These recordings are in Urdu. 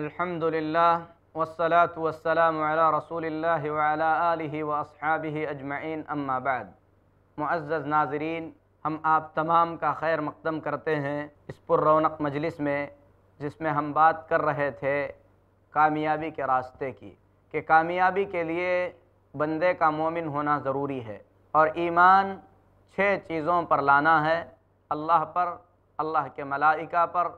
الحمد للہ والصلاة والسلام على رسول اللہ وعلى آلہ واصحابہ اجمعین اما بعد معزز ناظرین ہم آپ تمام کا خیر مقدم کرتے ہیں اس پر رونق مجلس میں جس میں ہم بات کر رہے تھے کامیابی کے راستے کی کہ کامیابی کے لیے بندے کا مومن ہونا ضروری ہے اور ایمان چھ چیزوں پر لانا ہے اللہ پر اللہ کے ملائکہ پر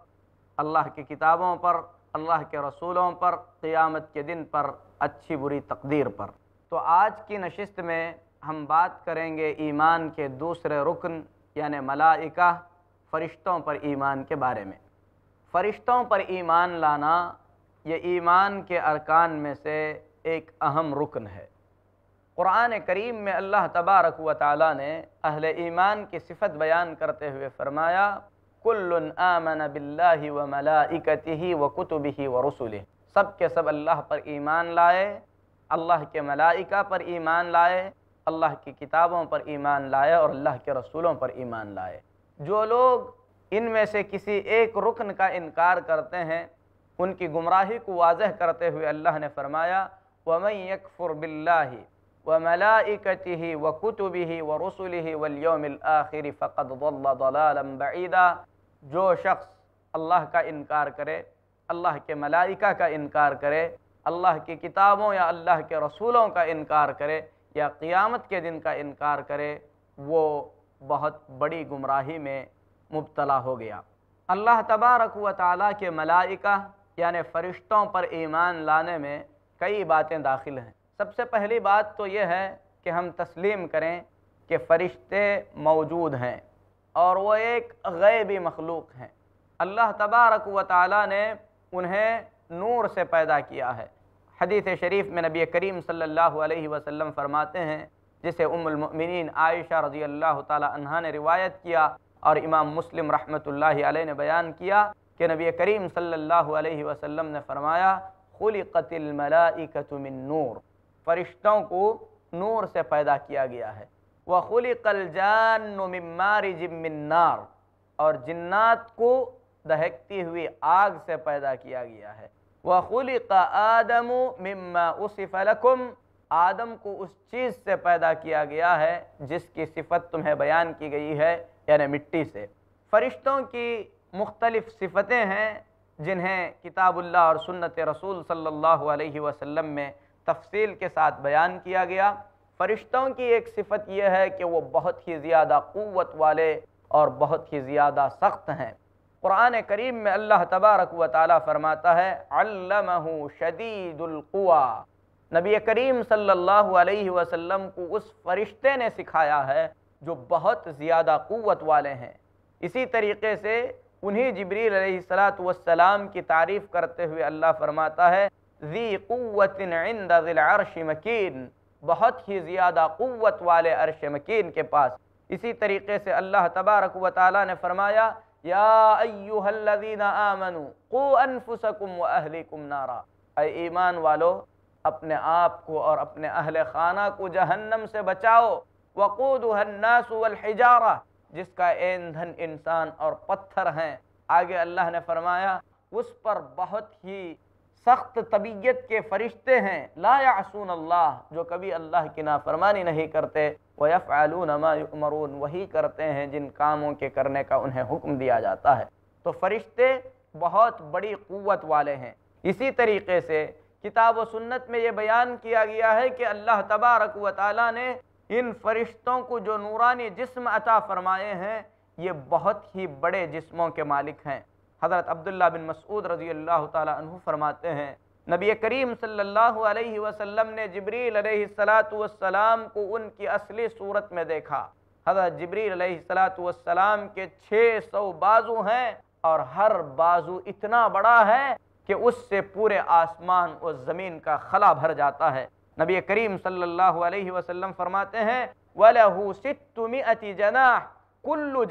اللہ کی کتابوں پر اللہ کے رسولوں پر قیامت کے دن پر اچھی بری تقدیر پر تو آج کی نشست میں ہم بات کریں گے ایمان کے دوسرے رکن یعنی ملائکہ فرشتوں پر ایمان کے بارے میں فرشتوں پر ایمان لانا یہ ایمان کے ارکان میں سے ایک اہم رکن ہے قرآن کریم میں اللہ تبارک و تعالی نے اہل ایمان کی صفت بیان کرتے ہوئے فرمایا آمن باللہ و ملائکتہ و کتبہ و رسولہ سب کے سب اللہ پر ایمان لائے اللہ کے ملائکہ پر ایمان لائے اللہ کی کتابوں پر ایمان لائے اور اللہ کے رسولوں پر ایمان لائے جو لوگ ان میں سے کسی ایک رکن کا انکار کرتے ہیں ان کی گمراہی کو واضح کرتے ہوئے اللہ نے فرمایا وَمَنْ يَكْفُرْ بِاللَّهِ وَمَلَائِكَتِهِ وَكُتُبِهِ وَرُسُلِهِ وَالْيَوْمِ الْآخِرِ فَقَدْ ضَلَّ ضَلَالًا بَعِيدًا جو شخص اللہ کا انکار کرے اللہ کے ملائکہ کا انکار کرے اللہ کی کتابوں یا اللہ کے رسولوں کا انکار کرے یا قیامت کے دن کا انکار کرے وہ بہت بڑی گمراہی میں مبتلا ہو گیا اللہ تبارک و تعالیٰ کے ملائکہ یعنی فرشتوں پر ایمان لانے میں کئی باتیں داخل ہیں سب سے پہلی بات تو یہ ہے کہ ہم تسلیم کریں کہ فرشتے موجود ہیں اور وہ ایک غیبی مخلوق ہیں اللہ تبارک و تعالی نے انہیں نور سے پیدا کیا ہے حدیث شریف میں نبی کریم صلی اللہ علیہ وسلم فرماتے ہیں جسے ام المؤمنین عائشہ رضی اللہ تعالی عنہ نے روایت کیا اور امام مسلم رحمۃ اللہ علیہ نے بیان کیا کہ نبی کریم صلی اللہ علیہ وسلم نے فرمایا خلقت الملائکت من نور فرشتوں کو نور سے پیدا کیا گیا ہے وَخُلِقَ الْجَانُ مِن جان و نَار اور جنات کو دہکتی ہوئی آگ سے پیدا کیا گیا ہے وَخُلِقَ آدَمُ مِمَّا أُصِفَ لَكُمْ آدم کو اس چیز سے پیدا کیا گیا ہے جس کی صفت تمہیں بیان کی گئی ہے یعنی مٹی سے فرشتوں کی مختلف صفتیں ہیں جنہیں کتاب اللہ اور سنت رسول صلی اللہ علیہ وسلم میں تفصیل کے ساتھ بیان کیا گیا فرشتوں کی ایک صفت یہ ہے کہ وہ بہت ہی زیادہ قوت والے اور بہت ہی زیادہ سخت ہیں قرآن کریم میں اللہ تبارک و تعالیٰ فرماتا ہے علمہ شدید القوا نبی کریم صلی اللہ علیہ وسلم کو اس فرشتے نے سکھایا ہے جو بہت زیادہ قوت والے ہیں اسی طریقے سے انہی جبریل علیہ السلام والسلام کی تعریف کرتے ہوئے اللہ فرماتا ہے ذی قوت عند ذی العرش مکین بہت ہی زیادہ قوت والے عرش مکین کے پاس اسی طریقے سے اللہ تبارک و تعالی نے فرمایا یا ایوہ الذین آمنوا قو انفسکم و اہلیکم نارا اے ایمان والو اپنے آپ کو اور اپنے اہل خانہ کو جہنم سے بچاؤ وقوس الناس والحجارہ جس کا ایندھن انسان اور پتھر ہیں آگے اللہ نے فرمایا اس پر بہت ہی سخت طبیعت کے فرشتے ہیں لا یعصون اللہ جو کبھی اللہ کی نافرمانی نہیں کرتے وَيَفْعَلُونَ مَا يُؤْمَرُونَ وہی کرتے ہیں جن کاموں کے کرنے کا انہیں حکم دیا جاتا ہے تو فرشتے بہت بڑی قوت والے ہیں اسی طریقے سے کتاب و سنت میں یہ بیان کیا گیا ہے کہ اللہ تبارک و تعالی نے ان فرشتوں کو جو نورانی جسم عطا فرمائے ہیں یہ بہت ہی بڑے جسموں کے مالک ہیں حضرت عبداللہ بن مسعود رضی اللہ تعالیٰ عنہ فرماتے ہیں نبی کریم صلی اللہ علیہ وسلم نے جبریل علیہ کو ان کی اصلی صورت میں دیکھا حضرت جبریل علیہ السلام کے چھ سو بازو ہیں اور ہر بازو اتنا بڑا ہے کہ اس سے پورے آسمان اور زمین کا خلا بھر جاتا ہے نبی کریم صلی اللہ علیہ وسلم فرماتے ہیں وَلَهُ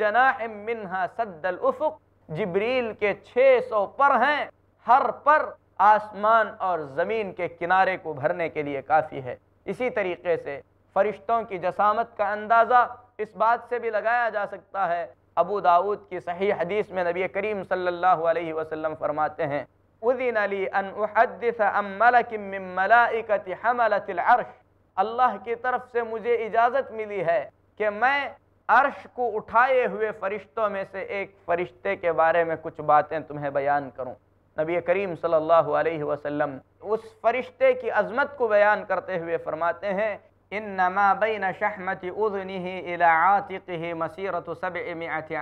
جَنَاحِ مِّنْهَا سَدَّ الْأُفُقِ جبریل کے چھ سو پر ہیں ہر پر آسمان اور زمین کے کنارے کو بھرنے کے لیے کافی ہے اسی طریقے سے فرشتوں کی جسامت کا اندازہ اس بات سے بھی لگایا جا سکتا ہے ابو داود کی صحیح حدیث میں نبی کریم صلی اللہ علیہ وسلم فرماتے ہیں اللہ کی طرف سے مجھے اجازت ملی ہے کہ میں عرش کو اٹھائے ہوئے فرشتوں میں سے ایک فرشتے کے بارے میں کچھ باتیں تمہیں بیان کروں نبی کریم صلی اللہ علیہ وسلم اس فرشتے کی عظمت کو بیان کرتے ہوئے فرماتے ہیں انما بین شحمت اذنه الی عاتقه مسیرت و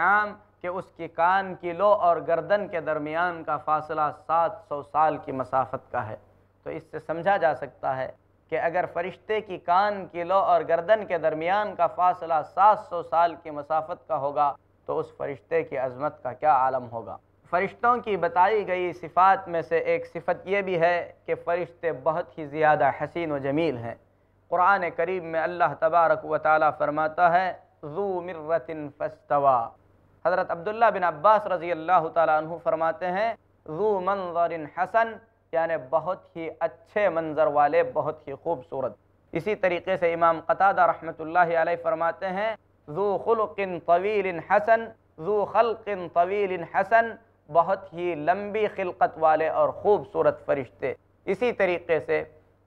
عام کہ اس کی کان کی لو اور گردن کے درمیان کا فاصلہ سات سو سال کی مسافت کا ہے تو اس سے سمجھا جا سکتا ہے کہ اگر فرشتے کی کان کی لو اور گردن کے درمیان کا فاصلہ سات سو سال کی مسافت کا ہوگا تو اس فرشتے کی عظمت کا کیا عالم ہوگا فرشتوں کی بتائی گئی صفات میں سے ایک صفت یہ بھی ہے کہ فرشتے بہت ہی زیادہ حسین و جمیل ہیں قرآن کریم میں اللہ تبارک و تعالی فرماتا ہے ذو مرت فستوا حضرت عبداللہ بن عباس رضی اللہ تعالیٰ عنہ فرماتے ہیں ذو منظر حسن یعنی بہت ہی اچھے منظر والے بہت ہی خوبصورت اسی طریقے سے امام قطادہ رحمۃ اللہ علیہ فرماتے ہیں ذو خلق طویل حسن ذو خلق طویل حسن بہت ہی لمبی خلقت والے اور خوبصورت فرشتے اسی طریقے سے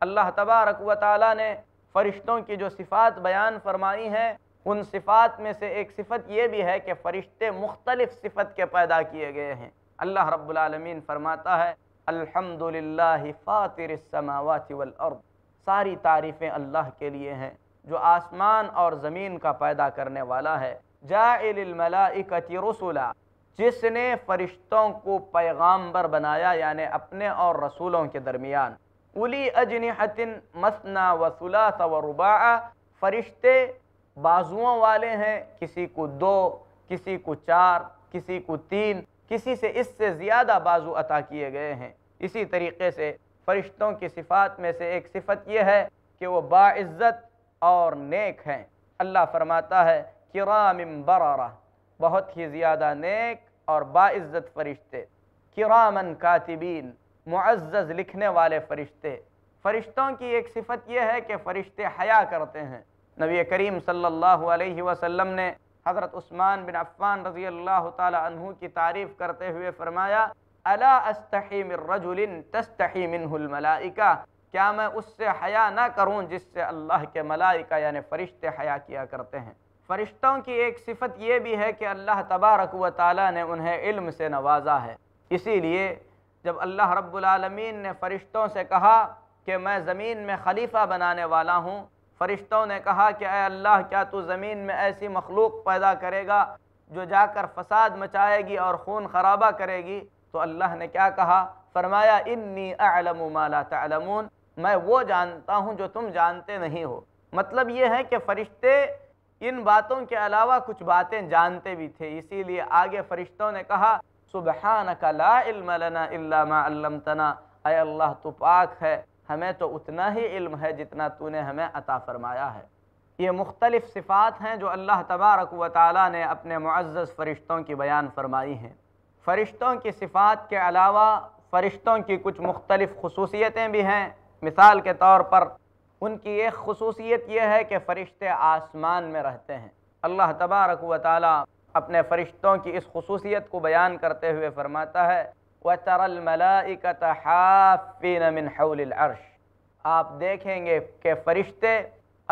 اللہ تبارک و تعالی نے فرشتوں کی جو صفات بیان فرمائی ہیں ان صفات میں سے ایک صفت یہ بھی ہے کہ فرشتے مختلف صفت کے پیدا کیے گئے ہیں اللہ رب العالمین فرماتا ہے الحمد للہ فاطر السماوات والارض ساری تعریفیں اللہ کے لیے ہیں جو آسمان اور زمین کا پیدا کرنے والا ہے جائل الملائکت رسولا جس نے فرشتوں کو پیغامبر بنایا یعنی اپنے اور رسولوں کے درمیان اولی اجنحت مثنا و ثلاث و رباع فرشتے بازوؤں والے ہیں کسی کو دو کسی کو چار کسی کو تین کسی سے اس سے زیادہ بازو عطا کیے گئے ہیں اسی طریقے سے فرشتوں کی صفات میں سے ایک صفت یہ ہے کہ وہ باعزت اور نیک ہیں اللہ فرماتا ہے کرام برارہ بہت ہی زیادہ نیک اور باعزت فرشتے کرامن کاتبین معزز لکھنے والے فرشتے فرشتوں کی ایک صفت یہ ہے کہ فرشتے حیا کرتے ہیں نبی کریم صلی اللہ علیہ وسلم نے حضرت عثمان بن عفان رضی اللہ تعالی عنہ کی تعریف کرتے ہوئے فرمایا التحیم رَجُلٍ تَسْتَحِي مِنْهُ الملائکا کیا میں اس سے حیا نہ کروں جس سے اللہ کے ملائکہ یعنی فرشتے حیا کیا کرتے ہیں فرشتوں کی ایک صفت یہ بھی ہے کہ اللہ تبارک و تعالی نے انہیں علم سے نوازا ہے اسی لیے جب اللہ رب العالمین نے فرشتوں سے کہا کہ میں زمین میں خلیفہ بنانے والا ہوں فرشتوں نے کہا کہ اے اللہ کیا تو زمین میں ایسی مخلوق پیدا کرے گا جو جا کر فساد مچائے گی اور خون خرابہ کرے گی تو اللہ نے کیا کہا فرمایا انی اعلم ما لا تعلمون میں وہ جانتا ہوں جو تم جانتے نہیں ہو مطلب یہ ہے کہ فرشتے ان باتوں کے علاوہ کچھ باتیں جانتے بھی تھے اسی لیے آگے فرشتوں نے کہا لا علم لنا الا ما علمتنا اے اللہ تو پاک ہے ہمیں تو اتنا ہی علم ہے جتنا تو نے ہمیں عطا فرمایا ہے یہ مختلف صفات ہیں جو اللہ تبارک و تعالی نے اپنے معزز فرشتوں کی بیان فرمائی ہیں فرشتوں کی صفات کے علاوہ فرشتوں کی کچھ مختلف خصوصیتیں بھی ہیں مثال کے طور پر ان کی ایک خصوصیت یہ ہے کہ فرشتے آسمان میں رہتے ہیں اللہ تبارک و تعالی اپنے فرشتوں کی اس خصوصیت کو بیان کرتے ہوئے فرماتا ہے وَتَرَ الْمَلَائِكَةَ حَافِّنَ مِنْ حَوْلِ الْعَرْشِ آپ دیکھیں گے کہ فرشتے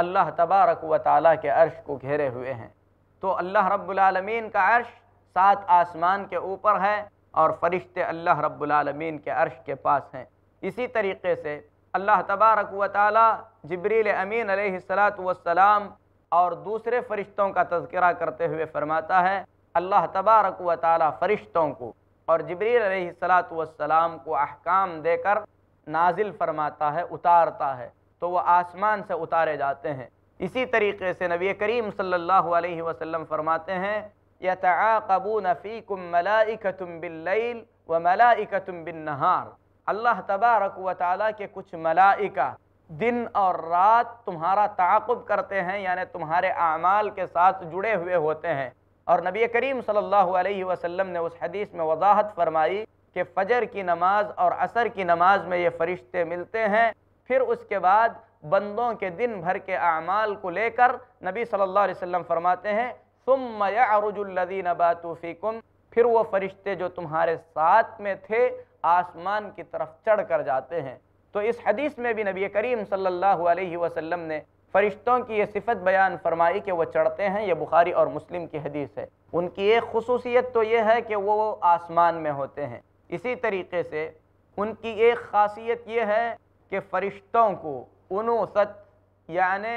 اللہ تبارک و تعالیٰ کے عرش کو گھیرے ہوئے ہیں تو اللہ رب العالمین کا عرش سات آسمان کے اوپر ہے اور فرشتے اللہ رب العالمین کے عرش کے پاس ہیں اسی طریقے سے اللہ تبارک و تعالیٰ جبریل امین علیہ السلام اور دوسرے فرشتوں کا تذکرہ کرتے ہوئے فرماتا ہے اللہ تبارک و تعالیٰ فرشتوں کو اور جبریل علیہ السلام کو احکام دے کر نازل فرماتا ہے اتارتا ہے تو وہ آسمان سے اتارے جاتے ہیں اسی طریقے سے نبی کریم صلی اللہ علیہ وسلم فرماتے ہیں بالنہار اللہ تبارک و تعالیٰ کے کچھ ملائکہ دن اور رات تمہارا تعاقب کرتے ہیں یعنی تمہارے اعمال کے ساتھ جڑے ہوئے ہوتے ہیں اور نبی کریم صلی اللہ علیہ وسلم نے اس حدیث میں وضاحت فرمائی کہ فجر کی نماز اور عصر کی نماز میں یہ فرشتے ملتے ہیں پھر اس کے بعد بندوں کے دن بھر کے اعمال کو لے کر نبی صلی اللہ علیہ وسلم فرماتے ہیں ثم یعرج الذین باتوا فیکم پھر وہ فرشتے جو تمہارے ساتھ میں تھے آسمان کی طرف چڑھ کر جاتے ہیں تو اس حدیث میں بھی نبی کریم صلی اللہ علیہ وسلم نے فرشتوں کی یہ صفت بیان فرمائی کہ وہ چڑھتے ہیں یہ بخاری اور مسلم کی حدیث ہے ان کی ایک خصوصیت تو یہ ہے کہ وہ آسمان میں ہوتے ہیں اسی طریقے سے ان کی ایک خاصیت یہ ہے کہ فرشتوں کو انو ست یعنی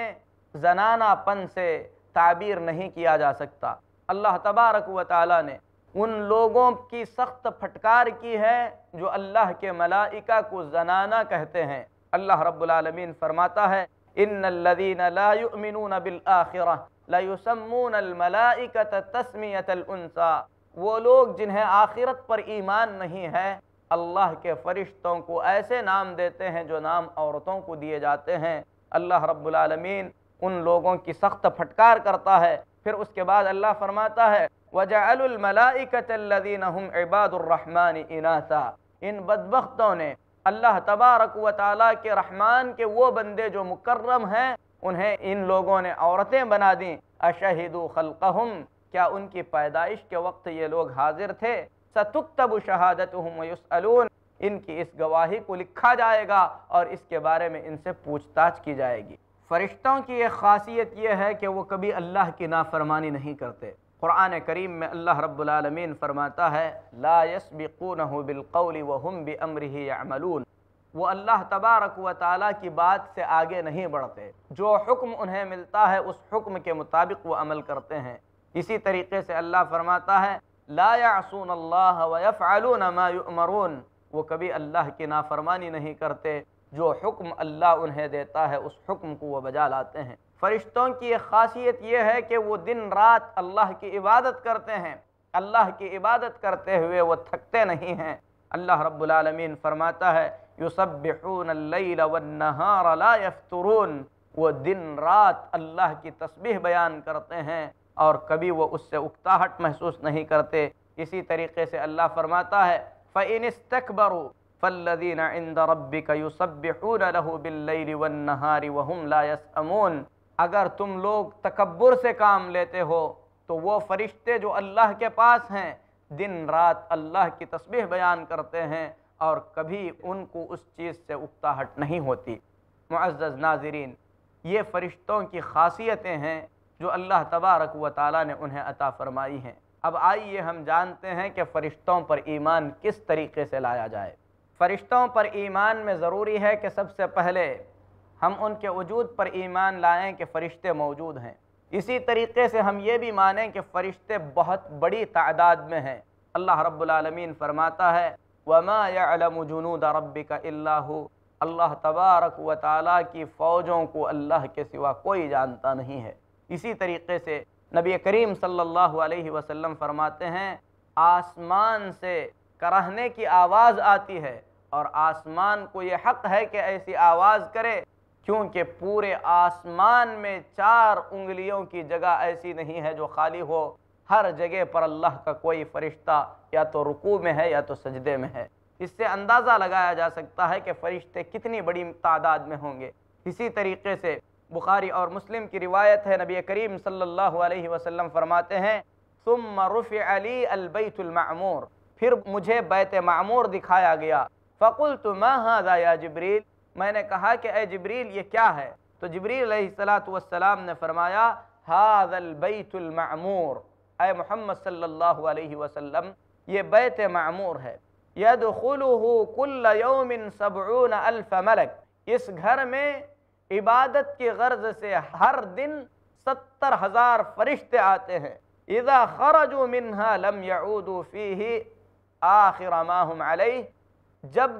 زنانہ پن سے تعبیر نہیں کیا جا سکتا اللہ تبارک و تعالی نے ان لوگوں کی سخت پھٹکار کی ہے جو اللہ کے ملائکہ کو زنانہ کہتے ہیں اللہ رب العالمین فرماتا ہے ان الذين لا لا يؤمنون بالآخرة يسمون الملائكة تسمية الانسا وہ لوگ جنہیں آخرت پر ایمان نہیں ہے اللہ کے فرشتوں کو ایسے نام دیتے ہیں جو نام عورتوں کو دیے جاتے ہیں اللہ رب العالمین ان لوگوں کی سخت پھٹکار کرتا ہے پھر اس کے بعد اللہ فرماتا ہے الَّذِينَ هُمْ عباد الرَّحْمَانِ اناسا ان بدبختوں نے اللہ تبارک و تعالیٰ کے رحمان کے وہ بندے جو مکرم ہیں انہیں ان لوگوں نے عورتیں بنا دیں اشہدو خلقہم کیا ان کی پیدائش کے وقت یہ لوگ حاضر تھے ستکتب شہادتہم ویسئلون ان کی اس گواہی کو لکھا جائے گا اور اس کے بارے میں ان سے پوچھ تاچھ کی جائے گی فرشتوں کی ایک خاصیت یہ ہے کہ وہ کبھی اللہ کی نافرمانی نہیں کرتے قرآن کریم میں اللہ رب العالمین فرماتا ہے لا يسبقونہ بالقول وهم بأمره يعملون وہ اللہ تبارک و تعالیٰ کی بات سے آگے نہیں بڑھتے جو حکم انہیں ملتا ہے اس حکم کے مطابق وہ عمل کرتے ہیں اسی طریقے سے اللہ فرماتا ہے لا يعصون اللہ ويفعلون ما يؤمرون وہ کبھی اللہ کی نافرمانی نہیں کرتے جو حکم اللہ انہیں دیتا ہے اس حکم کو وہ بجا لاتے ہیں فرشتوں کی ایک خاصیت یہ ہے کہ وہ دن رات اللہ کی عبادت کرتے ہیں اللہ کی عبادت کرتے ہوئے وہ تھکتے نہیں ہیں اللہ رب العالمین فرماتا ہے والنہار لا یفترون وہ دن رات اللہ کی تسبیح بیان کرتے ہیں اور کبھی وہ اس سے اکتاہٹ محسوس نہیں کرتے اسی طریقے سے اللہ فرماتا ہے اسْتَكْبَرُوا فَالَّذِينَ عِنْدَ رَبِّكَ يُسَبِّحُونَ لَهُ بِاللَّيْلِ وَالنَّهَارِ وَهُمْ لَا يَسْأَمُونَ اگر تم لوگ تکبر سے کام لیتے ہو تو وہ فرشتے جو اللہ کے پاس ہیں دن رات اللہ کی تسبیح بیان کرتے ہیں اور کبھی ان کو اس چیز سے اکتاہٹ نہیں ہوتی معزز ناظرین یہ فرشتوں کی خاصیتیں ہیں جو اللہ تبارک و تعالی نے انہیں عطا فرمائی ہیں اب آئیے ہم جانتے ہیں کہ فرشتوں پر ایمان کس طریقے سے لایا جائے فرشتوں پر ایمان میں ضروری ہے کہ سب سے پہلے ہم ان کے وجود پر ایمان لائیں کہ فرشتے موجود ہیں اسی طریقے سے ہم یہ بھی مانیں کہ فرشتے بہت بڑی تعداد میں ہیں اللہ رب العالمین فرماتا ہے وما يَعْلَمُ جُنُودَ جنود إِلَّا هُو اللہ اللہ تبارک و تعالیٰ کی فوجوں کو اللہ کے سوا کوئی جانتا نہیں ہے اسی طریقے سے نبی کریم صلی اللہ علیہ وسلم فرماتے ہیں آسمان سے کرہنے کی آواز آتی ہے اور آسمان کو یہ حق ہے کہ ایسی آواز کرے کیونکہ پورے آسمان میں چار انگلیوں کی جگہ ایسی نہیں ہے جو خالی ہو ہر جگہ پر اللہ کا کوئی فرشتہ یا تو رکوع میں ہے یا تو سجدے میں ہے اس سے اندازہ لگایا جا سکتا ہے کہ فرشتے کتنی بڑی تعداد میں ہوں گے اسی طریقے سے بخاری اور مسلم کی روایت ہے نبی کریم صلی اللہ علیہ وسلم فرماتے ہیں ثم رفع علی البیت المعمور پھر مجھے بیت معمور دکھایا گیا ما هذا یا جبریل میں نے کہا کہ اے جبریل یہ کیا ہے تو جبریل علیہ السلام نے فرمایا ہاذا البیت المعمور اے محمد صلی اللہ علیہ وسلم یہ بیت معمور ہے کل یوم سبعون الف ملک اس گھر میں عبادت کی غرض سے ہر دن ستر ہزار فرشتے آتے ہیں اذا خرجوا منہا لم یعودوا فیہی آخر ماہم علیہ جب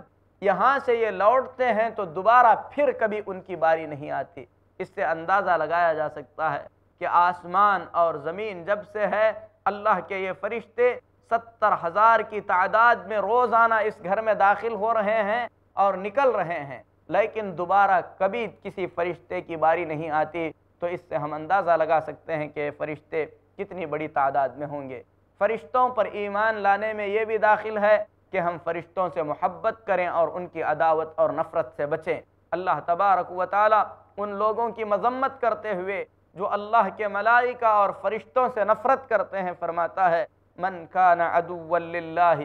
یہاں سے یہ لوٹتے ہیں تو دوبارہ پھر کبھی ان کی باری نہیں آتی اس سے اندازہ لگایا جا سکتا ہے کہ آسمان اور زمین جب سے ہے اللہ کے یہ فرشتے ستر ہزار کی تعداد میں روزانہ اس گھر میں داخل ہو رہے ہیں اور نکل رہے ہیں لیکن دوبارہ کبھی کسی فرشتے کی باری نہیں آتی تو اس سے ہم اندازہ لگا سکتے ہیں کہ فرشتے کتنی بڑی تعداد میں ہوں گے فرشتوں پر ایمان لانے میں یہ بھی داخل ہے کہ ہم فرشتوں سے محبت کریں اور ان کی عداوت اور نفرت سے بچیں اللہ تبارک و تعالی ان لوگوں کی مذمت کرتے ہوئے جو اللہ کے ملائکہ اور فرشتوں سے نفرت کرتے ہیں فرماتا ہے من کان عدو للہ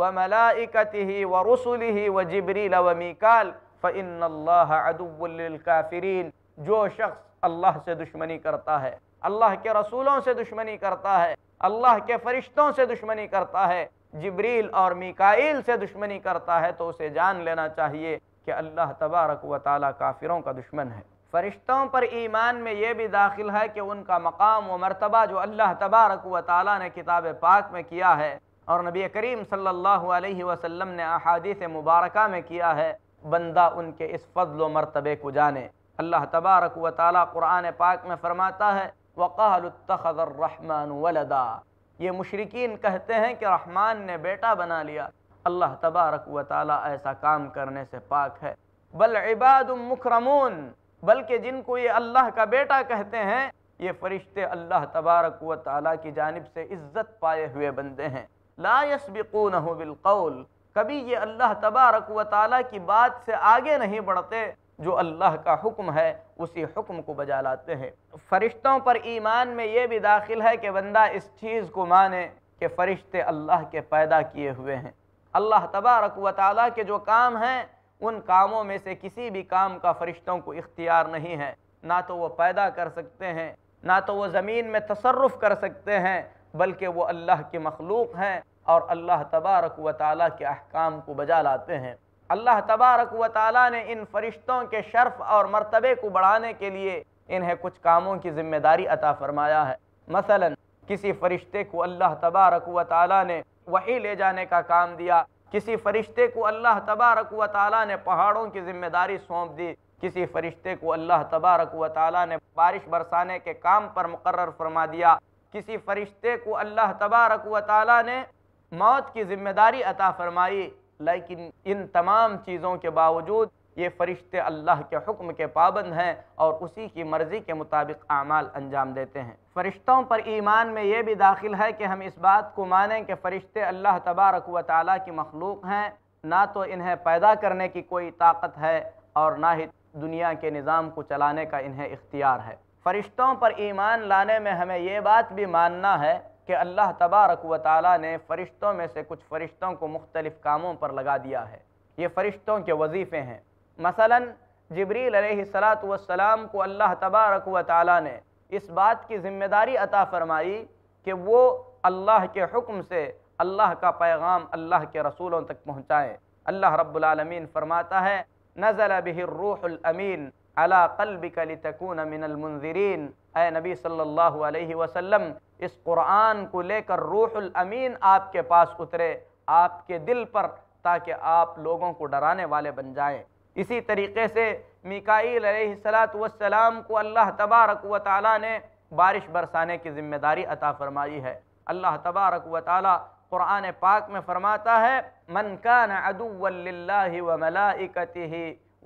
وملائکته ورسله وجبریل ومیکال فإن اللہ عدو للکافرین جو شخص اللہ سے دشمنی کرتا ہے اللہ کے رسولوں سے دشمنی کرتا ہے اللہ کے فرشتوں سے دشمنی کرتا ہے جبریل اور میکائل سے دشمنی کرتا ہے تو اسے جان لینا چاہیے کہ اللہ تبارک و تعالی کافروں کا دشمن ہے فرشتوں پر ایمان میں یہ بھی داخل ہے کہ ان کا مقام و مرتبہ جو اللہ تبارک و تعالی نے کتاب پاک میں کیا ہے اور نبی کریم صلی اللہ علیہ وسلم نے احادیث مبارکہ میں کیا ہے بندہ ان کے اس فضل و مرتبے کو جانے اللہ تبارک و تعالی قرآن پاک میں فرماتا ہے وقال التخدرحمٰن وَلَدًا یہ مشرقین کہتے ہیں کہ رحمان نے بیٹا بنا لیا اللہ تبارک و تعالی ایسا کام کرنے سے پاک ہے بل عباد مکرمون بلکہ جن کو یہ اللہ کا بیٹا کہتے ہیں یہ فرشتے اللہ تبارک و تعالی کی جانب سے عزت پائے ہوئے بندے ہیں لا یسبقونہ بالقول کبھی یہ اللہ تبارک و تعالی کی بات سے آگے نہیں بڑھتے جو اللہ کا حکم ہے اسی حکم کو بجا لاتے ہیں فرشتوں پر ایمان میں یہ بھی داخل ہے کہ بندہ اس چیز کو مانے کہ فرشتے اللہ کے پیدا کیے ہوئے ہیں اللہ تبارک و تعالیٰ کے جو کام ہیں ان کاموں میں سے کسی بھی کام کا فرشتوں کو اختیار نہیں ہے نہ تو وہ پیدا کر سکتے ہیں نہ تو وہ زمین میں تصرف کر سکتے ہیں بلکہ وہ اللہ کے مخلوق ہیں اور اللہ تبارک و تعالیٰ کے احکام کو بجا لاتے ہیں اللہ تبارک و تعالیٰ نے ان فرشتوں کے شرف اور مرتبے کو بڑھانے کے لیے انہیں کچھ کاموں کی ذمہ داری عطا فرمایا ہے مثلا کسی فرشتے کو اللہ تبارک و تعالیٰ نے وہی لے جانے کا کام دیا کسی فرشتے کو اللہ تبارک و تعالیٰ نے پہاڑوں کی ذمہ داری سونپ دی کسی فرشتے کو اللہ تبارک و تعالیٰ نے بارش برسانے کے کام پر مقرر فرما دیا کسی فرشتے کو اللہ تبارک و تعالیٰ نے موت کی ذمہ داری عطا فرمائی لیکن ان تمام چیزوں کے باوجود یہ فرشتے اللہ کے حکم کے پابند ہیں اور اسی کی مرضی کے مطابق اعمال انجام دیتے ہیں فرشتوں پر ایمان میں یہ بھی داخل ہے کہ ہم اس بات کو مانیں کہ فرشتے اللہ تبارک و تعالیٰ کی مخلوق ہیں نہ تو انہیں پیدا کرنے کی کوئی طاقت ہے اور نہ ہی دنیا کے نظام کو چلانے کا انہیں اختیار ہے فرشتوں پر ایمان لانے میں ہمیں یہ بات بھی ماننا ہے کہ اللہ تبارک و تعالی نے فرشتوں میں سے کچھ فرشتوں کو مختلف کاموں پر لگا دیا ہے یہ فرشتوں کے وظیفے ہیں مثلا جبریل علیہ السلام کو اللہ تبارک و تعالی نے اس بات کی ذمہ داری عطا فرمائی کہ وہ اللہ کے حکم سے اللہ کا پیغام اللہ کے رسولوں تک پہنچائیں اللہ رب العالمین فرماتا ہے نزل به الروح الامین علی قلبك لتكون من المنذرین اے نبی صلی اللہ علیہ وسلم اس قرآن کو لے کر روح الامین آپ کے پاس اترے آپ کے دل پر تاکہ آپ لوگوں کو ڈرانے والے بن جائیں اسی طریقے سے میکائیل علیہ السلام کو اللہ تبارک و تعالی نے بارش برسانے کی ذمہ داری عطا فرمائی ہے اللہ تبارک و تعالی قرآن پاک میں فرماتا ہے عدو للہ و ملائکتہ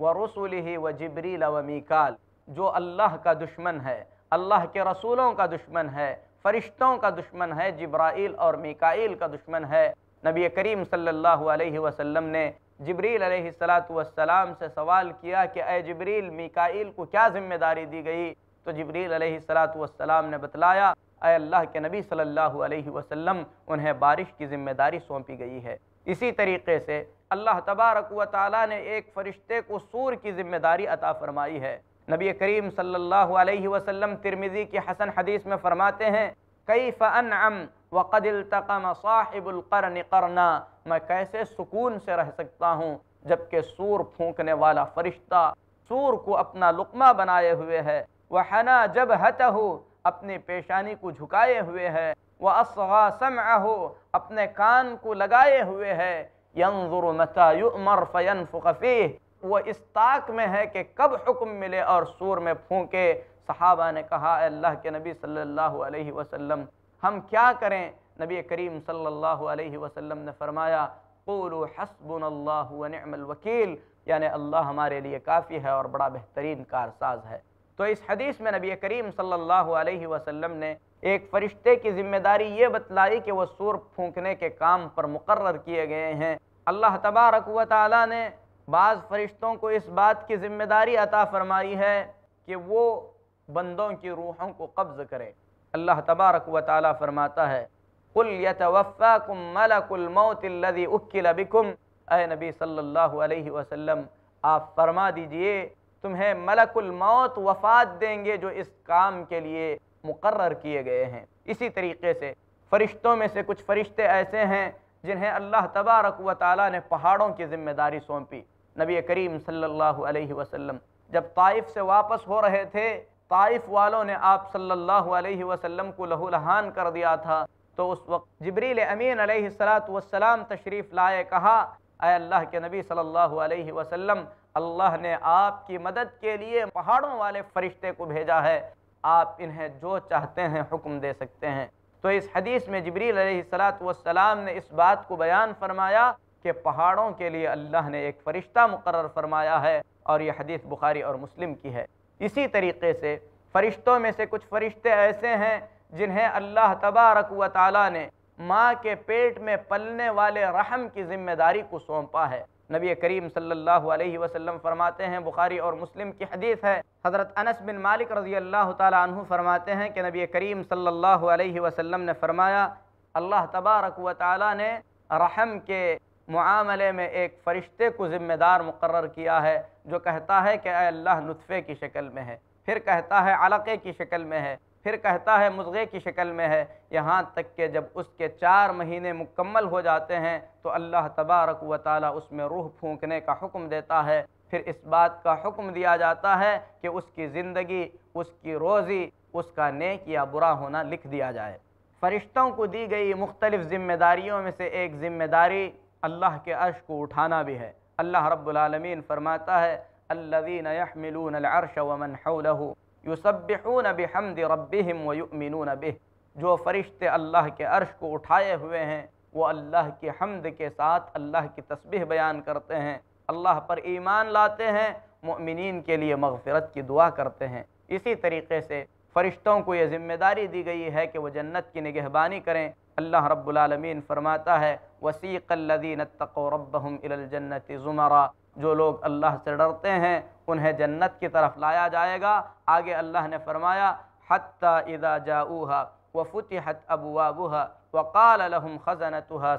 و رسولہ و جبریل و میکال جو اللہ کا دشمن ہے اللہ کے رسولوں کا دشمن ہے فرشتوں کا دشمن ہے جبرائیل اور میکائیل کا دشمن ہے نبی کریم صلی اللہ علیہ وسلم نے جبریل علیہ السلام سے سوال کیا کہ اے جبریل میکائیل کو کیا ذمہ داری دی گئی تو جبریل علیہ السلام نے بتلایا اے اللہ کے نبی صلی اللہ علیہ وسلم انہیں بارش کی ذمہ داری سونپی گئی ہے اسی طریقے سے اللہ تبارک و تعالی نے ایک فرشتے کو سور کی ذمہ داری عطا فرمائی ہے نبی کریم صلی اللہ علیہ وسلم ترمزی کی حسن حدیث میں فرماتے ہیں کیف انعم وقد التقم صاحب القرن قرنا میں کیسے سکون سے رہ سکتا ہوں جبکہ سور پھونکنے والا فرشتہ سور کو اپنا لقمہ بنائے ہوئے ہے وحنا ہے اپنی پیشانی کو جھکائے ہوئے ہے واصغا اصغا اپنے کان کو لگائے ہوئے ہے یم ضرم فن فقفی وہ اس طاق میں ہے کہ کب حکم ملے اور سور میں پھونکے صحابہ نے کہا اے اللہ کے نبی صلی اللہ علیہ وسلم ہم کیا کریں نبی کریم صلی اللہ علیہ وسلم نے فرمایا اللہ الوکیل یعنی اللہ ہمارے لیے کافی ہے اور بڑا بہترین کارساز ہے تو اس حدیث میں نبی کریم صلی اللہ علیہ وسلم نے ایک فرشتے کی ذمہ داری یہ بتلائی کہ وہ سور پھونکنے کے کام پر مقرر کیے گئے ہیں اللہ تبارک و تعالی نے بعض فرشتوں کو اس بات کی ذمہ داری عطا فرمائی ہے کہ وہ بندوں کی روحوں کو قبض کرے اللہ تبارک و تعالیٰ فرماتا ہے قل يتوفاكم ملك الموت الذی اکل بكم اے نبی صلی اللہ علیہ وسلم آپ فرما دیجئے تمہیں ملک الموت وفات دیں گے جو اس کام کے لیے مقرر کیے گئے ہیں اسی طریقے سے فرشتوں میں سے کچھ فرشتے ایسے ہیں جنہیں اللہ تبارک و تعالیٰ نے پہاڑوں کی ذمہ داری سونپی نبی کریم صلی اللہ علیہ وسلم جب طائف سے واپس ہو رہے تھے طائف والوں نے آپ صلی اللہ علیہ وسلم کو لہو لہان کر دیا تھا تو اس وقت جبریل امین علیہ السلام تشریف لائے کہا اے اللہ کے نبی صلی اللہ علیہ وسلم اللہ نے آپ کی مدد کے لیے پہاڑوں والے فرشتے کو بھیجا ہے آپ انہیں جو چاہتے ہیں حکم دے سکتے ہیں تو اس حدیث میں جبریل علیہ السلام نے اس بات کو بیان فرمایا کہ پہاڑوں کے لیے اللہ نے ایک فرشتہ مقرر فرمایا ہے اور یہ حدیث بخاری اور مسلم کی ہے اسی طریقے سے فرشتوں میں سے کچھ فرشتے ایسے ہیں جنہیں اللہ تبارک و تعالی نے ماں کے پیٹ میں پلنے والے رحم کی ذمہ داری کو سونپا ہے نبی کریم صلی اللہ علیہ وسلم فرماتے ہیں بخاری اور مسلم کی حدیث ہے حضرت انس بن مالک رضی اللہ تعالی عنہ فرماتے ہیں کہ نبی کریم صلی اللہ علیہ وسلم نے فرمایا اللہ تبارک و تعالی نے رحم کے معاملے میں ایک فرشتے کو ذمہ دار مقرر کیا ہے جو کہتا ہے کہ اے اللہ نطفے کی شکل میں ہے پھر کہتا ہے علقے کی شکل میں ہے پھر کہتا ہے مضغے کی شکل میں ہے یہاں تک کہ جب اس کے چار مہینے مکمل ہو جاتے ہیں تو اللہ تبارک و تعالی اس میں روح پھونکنے کا حکم دیتا ہے پھر اس بات کا حکم دیا جاتا ہے کہ اس کی زندگی اس کی روزی اس کا نیک یا برا ہونا لکھ دیا جائے فرشتوں کو دی گئی مختلف ذمہ داریوں میں سے ایک ذمہ داری اللہ کے عرش کو اٹھانا بھی ہے اللہ رب العالمین فرماتا ہے العرش ومن حوله يسبحون بحمد ربهم ويؤمنون به جو فرشتے اللہ کے عرش کو اٹھائے ہوئے ہیں وہ اللہ کی حمد کے ساتھ اللہ کی تسبیح بیان کرتے ہیں اللہ پر ایمان لاتے ہیں مؤمنین کے لیے مغفرت کی دعا کرتے ہیں اسی طریقے سے فرشتوں کو یہ ذمہ داری دی گئی ہے کہ وہ جنت کی نگہبانی کریں اللہ رب العالمین فرماتا ہے وسیق اللہ تقرب الاجنت ظمرہ جو لوگ اللہ سے ڈرتے ہیں انہیں جنت کی طرف لایا جائے گا آگے اللہ نے فرمایا حت تا ادا جا اوحا و فت حت ابو ابوا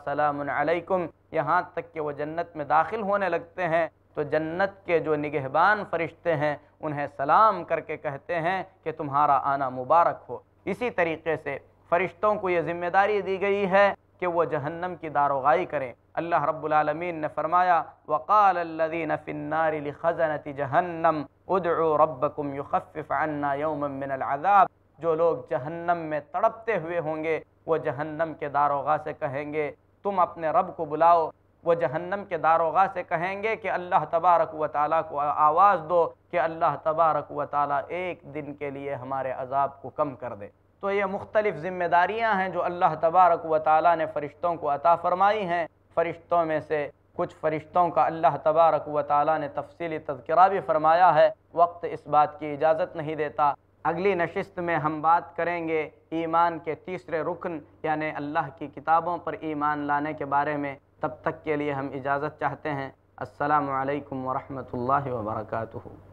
سلام علیکم یہاں تک کہ وہ جنت میں داخل ہونے لگتے ہیں تو جنت کے جو نگہبان فرشتے ہیں انہیں سلام کر کے کہتے ہیں کہ تمہارا آنا مبارک ہو اسی طریقے سے فرشتوں کو یہ ذمہ داری دی گئی ہے کہ وہ جہنم کی داروغائی کریں اللہ رب العالمین نے فرمایا وقال لخزنه جهنم ادعوا ربكم يخفف عنا يوما من العذاب جو لوگ جہنم میں تڑپتے ہوئے ہوں گے وہ جہنم کے داروغا سے کہیں گے تم اپنے رب کو بلاؤ وہ جہنم کے داروغا سے کہیں گے کہ اللہ تبارک و تعالیٰ کو آواز دو کہ اللہ تبارک و تعالیٰ ایک دن کے لیے ہمارے عذاب کو کم کر دے تو یہ مختلف ذمہ داریاں ہیں جو اللہ تبارک و تعالیٰ نے فرشتوں کو عطا فرمائی ہیں فرشتوں میں سے کچھ فرشتوں کا اللہ تبارک و تعالیٰ نے تفصیلی تذکرہ بھی فرمایا ہے وقت اس بات کی اجازت نہیں دیتا اگلی نشست میں ہم بات کریں گے ایمان کے تیسرے رکن یعنی اللہ کی کتابوں پر ایمان لانے کے بارے میں تب تک کے لیے ہم اجازت چاہتے ہیں السلام علیکم ورحمۃ اللہ وبرکاتہ